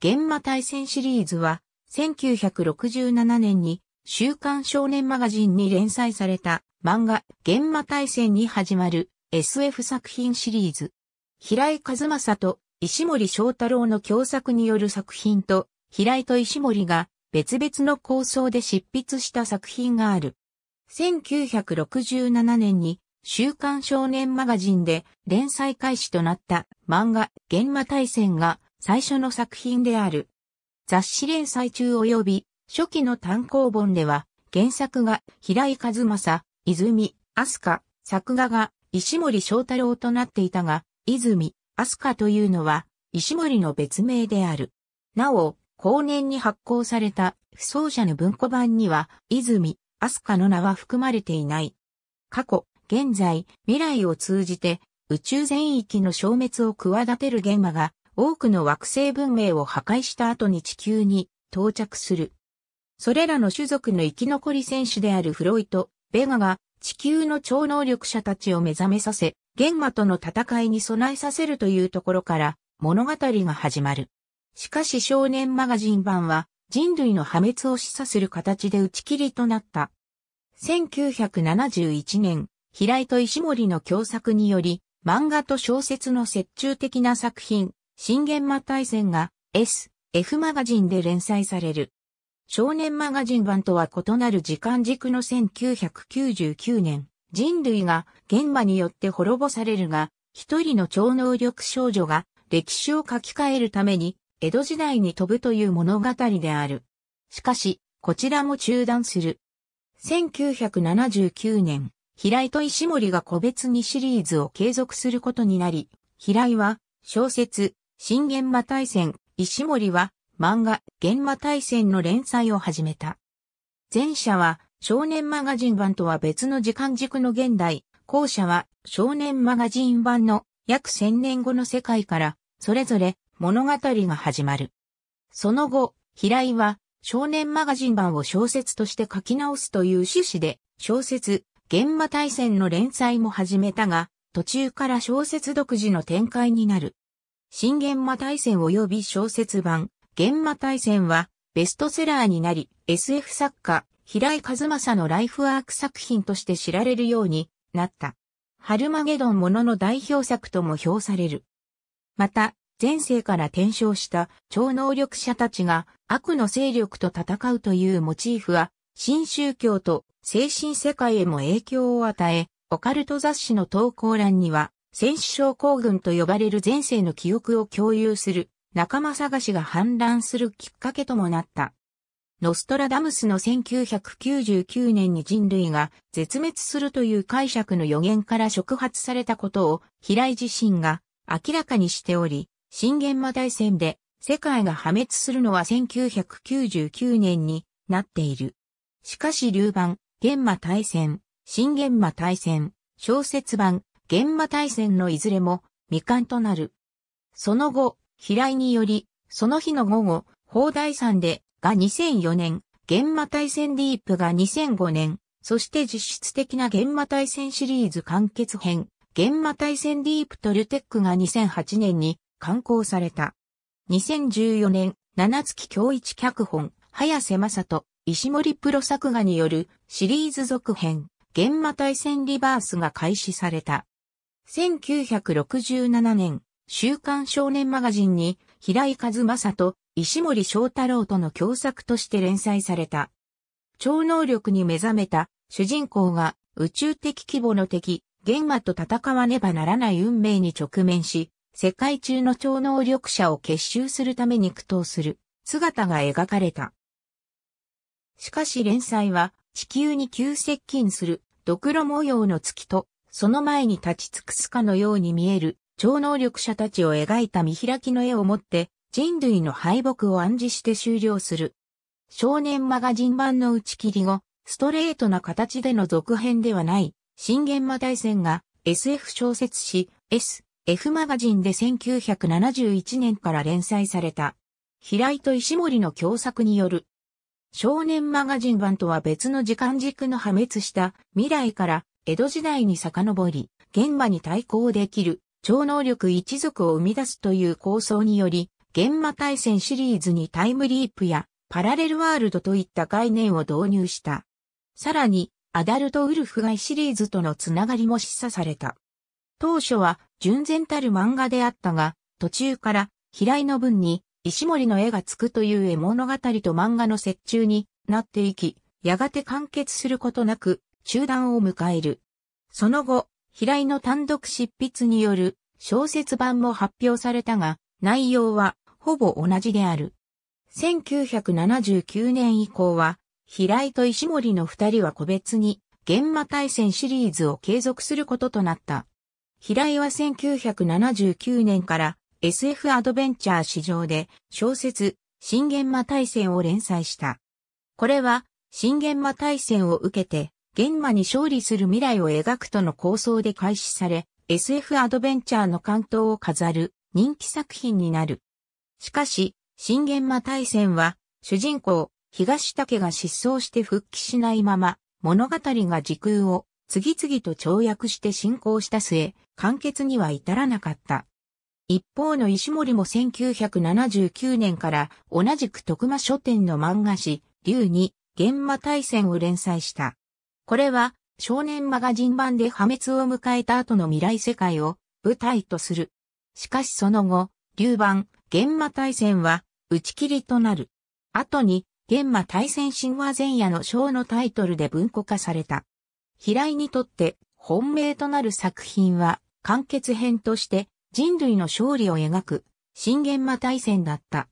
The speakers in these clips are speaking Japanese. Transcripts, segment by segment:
現場対戦シリーズは、1967年に週刊少年マガジンに連載された漫画、現場対戦に始まる SF 作品シリーズ。平井和正と石森章太郎の共作による作品と、平井と石森が別々の構想で執筆した作品がある。1967年に週刊少年マガジンで連載開始となった漫画、現場大戦が最初の作品である。雑誌連載中及び初期の単行本では、原作が平井和正、泉、飛鳥、作画が石森章太郎となっていたが、泉、飛鳥というのは石森の別名である。なお、後年に発行された不走者の文庫版には、泉、飛鳥の名は含まれていない。過去、現在、未来を通じて、宇宙全域の消滅を企てる現場が多くの惑星文明を破壊した後に地球に到着する。それらの種族の生き残り選手であるフロイト、ベガが地球の超能力者たちを目覚めさせ、ゲンマとの戦いに備えさせるというところから物語が始まる。しかし少年マガジン版は人類の破滅を示唆する形で打ち切りとなった。1971年、平井と石森の共作により、漫画と小説の折衷的な作品、新玄馬大戦が S、F マガジンで連載される。少年マガジン版とは異なる時間軸の1999年、人類が玄場によって滅ぼされるが、一人の超能力少女が歴史を書き換えるために、江戸時代に飛ぶという物語である。しかし、こちらも中断する。1979年、平井と石森が個別にシリーズを継続することになり、平井は小説、新玄馬大戦、石森は漫画玄馬大戦の連載を始めた。前者は少年マガジン版とは別の時間軸の現代、後者は少年マガジン版の約1000年後の世界からそれぞれ物語が始まる。その後、平井は少年マガジン版を小説として書き直すという趣旨で小説玄馬大戦の連載も始めたが途中から小説独自の展開になる。新玄馬大戦及び小説版、玄馬大戦はベストセラーになり、SF 作家、平井和正のライフワーク作品として知られるようになった。ハルマゲドンものの代表作とも評される。また、前世から転生した超能力者たちが悪の勢力と戦うというモチーフは、新宗教と精神世界へも影響を与え、オカルト雑誌の投稿欄には戦死症候群と呼ばれる前世の記憶を共有する仲間探しが氾濫するきっかけともなった。ノストラダムスの1999年に人類が絶滅するという解釈の予言から触発されたことを平井自身が明らかにしており、新玄馬大戦で世界が破滅するのは1999年になっている。しかし流版、玄馬大戦、新玄馬大戦、小説版、現場大戦のいずれも未完となる。その後、飛来により、その日の午後、砲台山でが2004年、現場大戦ディープが2005年、そして実質的な現場大戦シリーズ完結編、現場大戦ディープとルテックが2008年に刊行された。2014年、七月京一脚本、早瀬正人、石森プロ作画によるシリーズ続編、現場大戦リバースが開始された。1967年、週刊少年マガジンに、平井和正と石森章太郎との共作として連載された。超能力に目覚めた主人公が宇宙的規模の敵、玄魔と戦わねばならない運命に直面し、世界中の超能力者を結集するために苦闘する姿が描かれた。しかし連載は地球に急接近するドクロ模様の月とその前に立ち尽くすかのように見える超能力者たちを描いた見開きの絵をもって人類の敗北を暗示して終了する。少年マガジン版の打ち切り後、ストレートな形での続編ではない、新玄魔大戦が SF 小説誌 S、F マガジンで1971年から連載された。平井と石森の共作による。少年マガジン版とは別の時間軸の破滅した未来から江戸時代に遡り、現場に対抗できる超能力一族を生み出すという構想により、現場対戦シリーズにタイムリープやパラレルワールドといった概念を導入した。さらに、アダルトウルフガイシリーズとのつながりも示唆された。当初は純然たる漫画であったが、途中から平井の文に石森の絵がつくという絵物語と漫画の折衷になっていき、やがて完結することなく中断を迎える。その後、平井の単独執筆による小説版も発表されたが、内容はほぼ同じである。1979年以降は、平井と石森の二人は個別に、現馬対戦シリーズを継続することとなった。平井は1979年から SF アドベンチャー市場で小説、新玄馬大戦を連載した。これは、新玄馬大戦を受けて、現場に勝利する未来を描くとの構想で開始され、SF アドベンチャーの関東を飾る人気作品になる。しかし、新現場大戦は、主人公、東竹が失踪して復帰しないまま、物語が時空を次々と跳躍して進行した末、完結には至らなかった。一方の石森も1979年から同じく徳間書店の漫画誌、竜に、現場大戦を連載した。これは少年マガジン版で破滅を迎えた後の未来世界を舞台とする。しかしその後、龍版、玄馬大戦は打ち切りとなる。後に、玄馬大戦神話前夜の章のタイトルで文庫化された。平井にとって本命となる作品は完結編として人類の勝利を描く新玄馬大戦だった。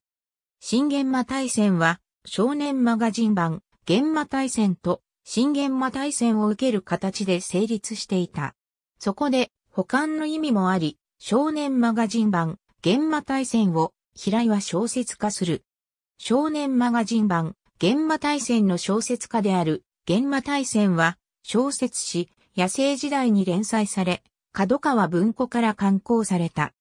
新玄馬大戦は少年マガジン版玄馬大戦と新玄場大戦を受ける形で成立していた。そこで、保管の意味もあり、少年マガジン版、玄場大戦を、平井は小説化する。少年マガジン版、玄場大戦の小説家である、玄場大戦は、小説し、野生時代に連載され、角川文庫から刊行された。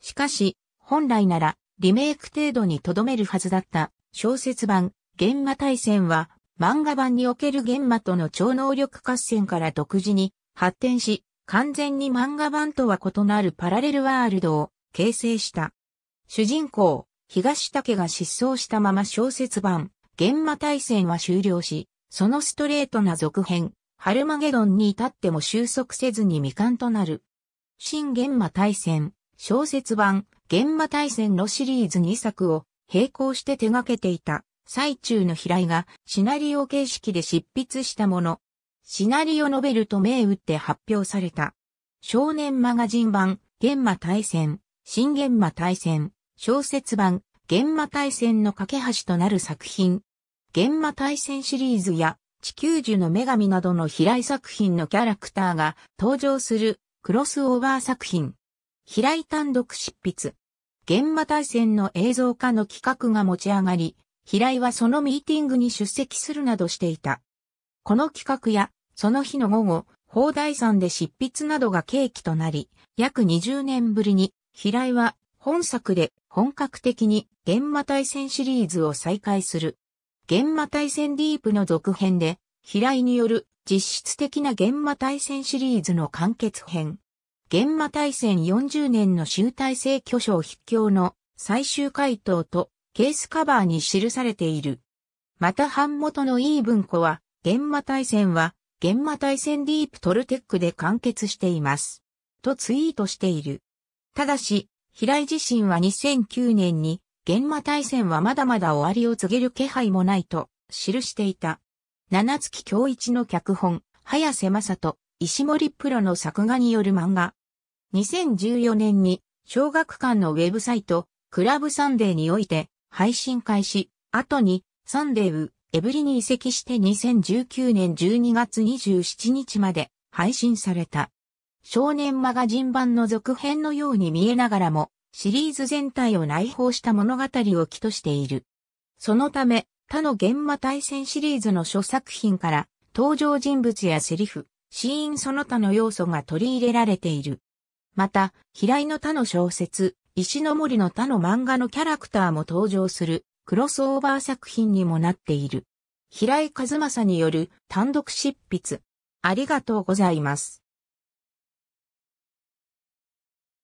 しかし、本来なら、リメイク程度に留めるはずだった、小説版、玄場大戦は、漫画版における玄魔との超能力合戦から独自に発展し、完全に漫画版とは異なるパラレルワールドを形成した。主人公、東武が失踪したまま小説版、玄魔大戦は終了し、そのストレートな続編、ハルマゲドンに至っても収束せずに未完となる。新玄魔大戦、小説版、玄魔大戦のシリーズ2作を並行して手掛けていた。最中の平井がシナリオ形式で執筆したもの。シナリオノベルと銘打って発表された。少年マガジン版、玄魔大戦、新玄魔大戦、小説版、玄魔大戦の架け橋となる作品。玄魔大戦シリーズや地球樹の女神などの平井作品のキャラクターが登場するクロスオーバー作品。平井単独執筆。現場対戦の映像化の企画が持ち上がり、平井はそのミーティングに出席するなどしていた。この企画や、その日の午後、砲台山で執筆などが契機となり、約20年ぶりに、平井は本作で本格的に現場対戦シリーズを再開する。現場対戦ディープの続編で、平井による実質的な現場対戦シリーズの完結編。現場対戦40年の集大成巨匠筆教の最終回答とケースカバーに記されている。また版元のイーブンコは、現魔対戦は、現魔対戦ディープトルテックで完結しています。とツイートしている。ただし、平井自身は2009年に、現魔対戦はまだまだ終わりを告げる気配もないと、記していた。七月京一の脚本、早瀬正人、石森プロの作画による漫画。2014年に、小学館のウェブサイト、クラブサンデーにおいて、配信開始、後に、サンデーウ、エブリに移籍して2019年12月27日まで配信された。少年マガジン版の続編のように見えながらも、シリーズ全体を内包した物語を起としている。そのため、他の現場対戦シリーズの諸作品から登場人物やセリフ、シーンその他の要素が取り入れられている。また、平井の他の小説、石の森の他の漫画のキャラクターも登場するクロスオーバー作品にもなっている。平井和正による単独執筆。ありがとうございます。